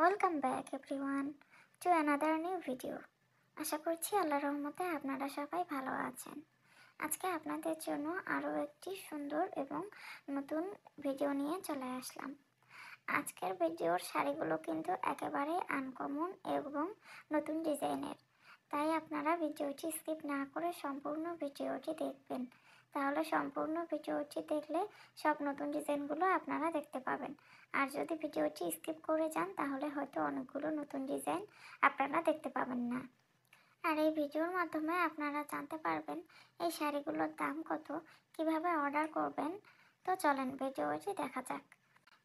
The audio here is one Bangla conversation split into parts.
welcome back everyone to another new video আশা করছি আল্লাহ রহমতে আপনারা সবাই ভালো আছেন আজকে আপনাদের জন্য আরও একটি সুন্দর এবং নতুন ভিডিও নিয়ে চলে আসলাম আজকের ভিডিওর শাড়িগুলো কিন্তু একেবারে আনকমন এবং নতুন ডিজাইনের তাই আপনারা ভিডিওটি স্কিপ না করে সম্পূর্ণ ভিডিওটি দেখবেন তাহলে সম্পূর্ণ ভিডিওটি দেখলে সব নতুন ডিজাইনগুলো আপনারা দেখতে পাবেন আর যদি ভিডিওটি স্কিপ করে যান তাহলে হয়তো অনেকগুলো নতুন ডিজাইন আপনারা দেখতে পাবেন না আর এই ভিডিওর মাধ্যমে আপনারা জানতে পারবেন এই শাড়িগুলোর দাম কত কিভাবে অর্ডার করবেন তো চলেন ভিডিওটি দেখা যাক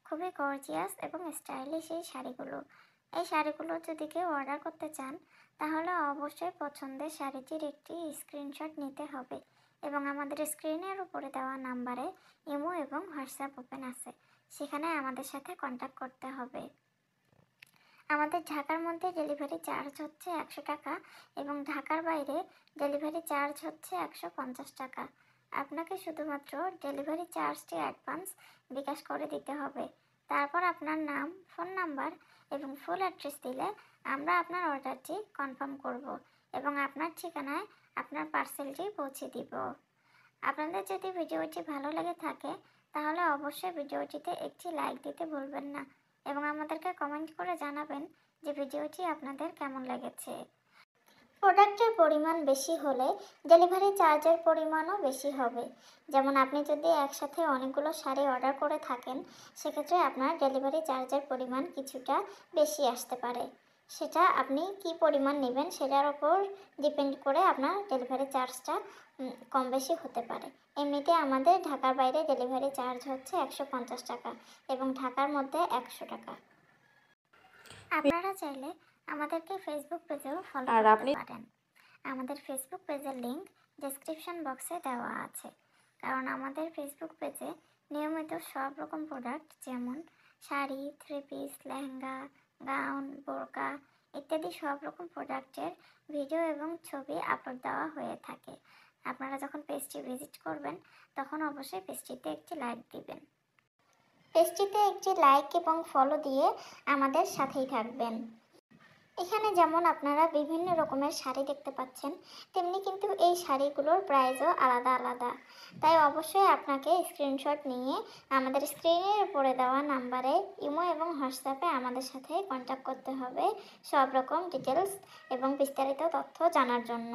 খুবই গর্জিয়াস এবং স্টাইলিশ এই শাড়িগুলো এই শাড়িগুলো যদি কেউ অর্ডার করতে চান তাহলে অবশ্যই পছন্দের শাড়িটির একটি স্ক্রিনশট নিতে হবে এবং আমাদের স্ক্রিনের উপরে দেওয়া নাম্বারে ইমো এবং হোয়াটসঅ্যাপ ওপেন আছে সেখানে আমাদের সাথে কন্ট্যাক্ট করতে হবে আমাদের ঢাকার মধ্যে ডেলিভারি চার্জ হচ্ছে একশো টাকা এবং ঢাকার বাইরে ডেলিভারি চার্জ হচ্ছে একশো পঞ্চাশ টাকা আপনাকে শুধুমাত্র ডেলিভারি চার্জটি অ্যাডভান্স বিকাশ করে দিতে হবে তারপর আপনার নাম ফোন নাম্বার এবং ফুল অ্যাড্রেস দিলে আমরা আপনার অর্ডারটি কনফার্ম করব এবং আপনার ঠিকানায় আপনার পার্সেলটি পৌঁছে দিব আপনাদের যদি ভিডিওটি ভালো লেগে থাকে তাহলে অবশ্যই ভিডিওটিতে একটি লাইক দিতে ভুলবেন না এবং আমাদেরকে কমেন্ট করে জানাবেন যে ভিডিওটি আপনাদের কেমন লেগেছে প্রোডাক্টের পরিমাণ বেশি হলে ডেলিভারি চার্জের পরিমাণও বেশি হবে যেমন আপনি যদি একসাথে অনেকগুলো শাড়ি অর্ডার করে থাকেন সেক্ষেত্রে আপনার ডেলিভারি চার্জের পরিমাণ কিছুটা বেশি আসতে পারে সেটা আপনি কি পরিমাণ নেবেন সেটার ওপর ডিপেন্ড করে আপনার ডেলিভারি চার্জটা কম বেশি হতে পারে এমনিতে আমাদের ঢাকার বাইরে ডেলিভারি চার্জ হচ্ছে একশো পঞ্চাশ টাকা এবং ঢাকার মধ্যে একশো টাকা আপনারা চাইলে আমাদেরকে ফেসবুক পেজেও ফলো করতে পারেন আমাদের ফেসবুক পেজের লিঙ্ক ডেসক্রিপশন বক্সে দেওয়া আছে কারণ আমাদের ফেসবুক পেজে নিয়মিত সব রকম প্রোডাক্ট যেমন sari three piece lehenga gown বোরকা ইত্যাদি সব রকম প্রোডাক্টের ভিডিও এবং ছবি আপলোড দেওয়া হয়ে থাকে আপনারা যখন পেজটি ভিজিট করবেন তখন অবশ্যই পেজটিতে একটি লাইক দিবেন পেজটিতে একটি লাইক এবং ফলো দিয়ে আমাদের সাথেই থাকবেন এখানে যেমন আপনারা বিভিন্ন রকমের শাড়ি দেখতে পাচ্ছেন তেমনি কিন্তু এই শাড়িগুলোর প্রাইসও আলাদা আলাদা তাই অবশ্যই আপনাকে স্ক্রিনশট নিয়ে আমাদের স্ক্রিনের উপরে দেওয়া নাম্বারে ইমো এবং হোয়াটসঅ্যাপে আমাদের সাথে কন্ট্যাক্ট করতে হবে সব রকম ডিটেলস এবং বিস্তারিত তথ্য জানার জন্য